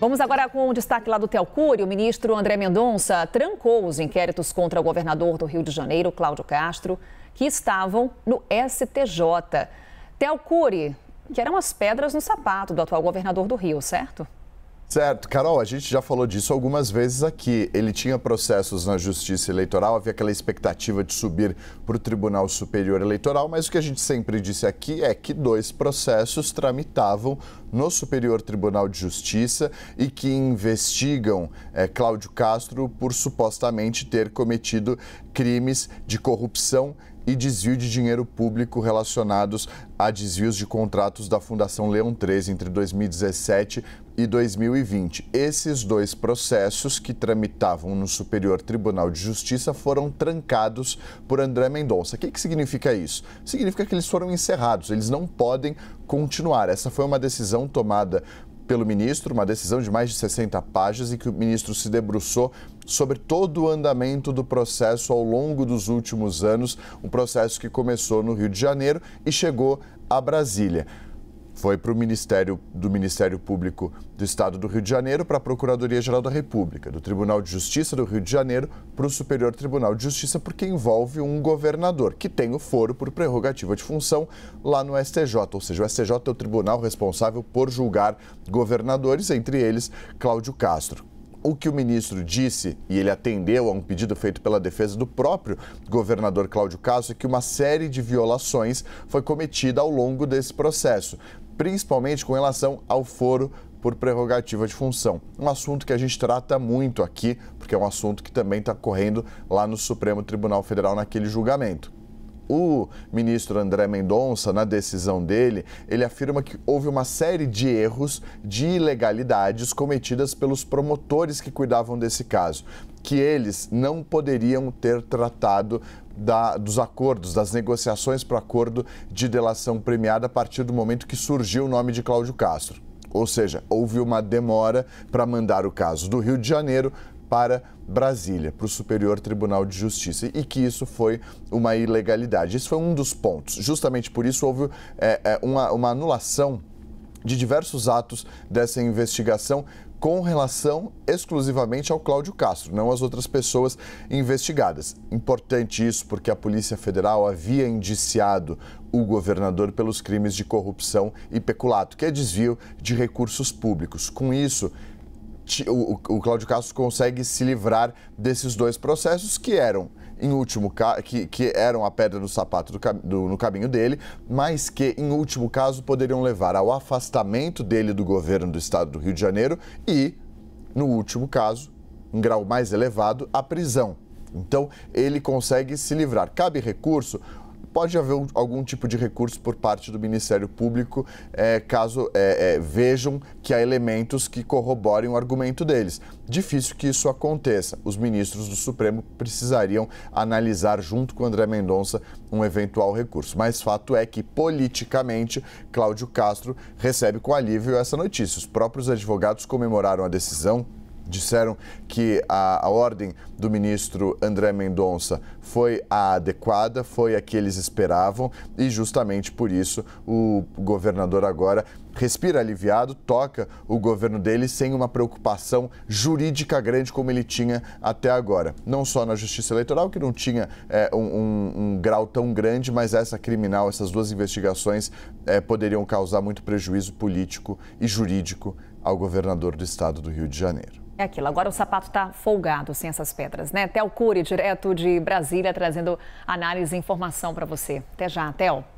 Vamos agora com o destaque lá do Telcure. O ministro André Mendonça trancou os inquéritos contra o governador do Rio de Janeiro, Cláudio Castro, que estavam no STJ. Telcure, que eram as pedras no sapato do atual governador do Rio, certo? Certo, Carol, a gente já falou disso algumas vezes aqui. Ele tinha processos na Justiça Eleitoral, havia aquela expectativa de subir para o Tribunal Superior Eleitoral, mas o que a gente sempre disse aqui é que dois processos tramitavam no Superior Tribunal de Justiça e que investigam é, Cláudio Castro por supostamente ter cometido crimes de corrupção e desvio de dinheiro público relacionados a desvios de contratos da Fundação Leão 13 entre 2017 e 2020. Esses dois processos que tramitavam no Superior Tribunal de Justiça foram trancados por André Mendonça. O que, que significa isso? Significa que eles foram encerrados, eles não podem continuar. Essa foi uma decisão tomada pelo ministro, uma decisão de mais de 60 páginas em que o ministro se debruçou sobre todo o andamento do processo ao longo dos últimos anos, um processo que começou no Rio de Janeiro e chegou a Brasília foi para o Ministério do Ministério Público do Estado do Rio de Janeiro, para a Procuradoria Geral da República, do Tribunal de Justiça do Rio de Janeiro para o Superior Tribunal de Justiça, porque envolve um governador que tem o foro por prerrogativa de função lá no STJ, ou seja, o STJ é o tribunal responsável por julgar governadores, entre eles Cláudio Castro o que o ministro disse, e ele atendeu a um pedido feito pela defesa do próprio governador Cláudio Castro, é que uma série de violações foi cometida ao longo desse processo principalmente com relação ao foro por prerrogativa de função. Um assunto que a gente trata muito aqui, porque é um assunto que também está correndo lá no Supremo Tribunal Federal naquele julgamento. O ministro André Mendonça, na decisão dele, ele afirma que houve uma série de erros, de ilegalidades cometidas pelos promotores que cuidavam desse caso, que eles não poderiam ter tratado da, dos acordos, das negociações para o acordo de delação premiada a partir do momento que surgiu o nome de Cláudio Castro. Ou seja, houve uma demora para mandar o caso do Rio de Janeiro para Brasília, para o Superior Tribunal de Justiça, e que isso foi uma ilegalidade. Isso foi um dos pontos. Justamente por isso houve é, é, uma, uma anulação de diversos atos dessa investigação com relação exclusivamente ao Cláudio Castro, não às outras pessoas investigadas. Importante isso porque a Polícia Federal havia indiciado o governador pelos crimes de corrupção e peculato, que é desvio de recursos públicos. Com isso, o, o Cláudio Castro consegue se livrar desses dois processos que eram em último que, que eram a pedra no sapato do, do, no caminho dele, mas que, em último caso, poderiam levar ao afastamento dele do governo do estado do Rio de Janeiro e, no último caso, um grau mais elevado, à prisão. Então, ele consegue se livrar. Cabe recurso? pode haver algum tipo de recurso por parte do Ministério Público é, caso é, é, vejam que há elementos que corroborem o argumento deles. Difícil que isso aconteça. Os ministros do Supremo precisariam analisar, junto com André Mendonça, um eventual recurso. Mas fato é que, politicamente, Cláudio Castro recebe com alívio essa notícia. Os próprios advogados comemoraram a decisão disseram que a, a ordem do ministro André Mendonça foi a adequada, foi a que eles esperavam e justamente por isso o governador agora respira aliviado, toca o governo dele sem uma preocupação jurídica grande como ele tinha até agora. Não só na justiça eleitoral, que não tinha é, um, um, um, grau tão grande, mas essa criminal, essas duas investigações é, poderiam causar muito prejuízo político e jurídico ao governador do estado do Rio de Janeiro. É aquilo, agora o sapato está folgado sem essas pedras, né? Tel Cury, direto de Brasília, trazendo análise e informação para você. Até já, Tel.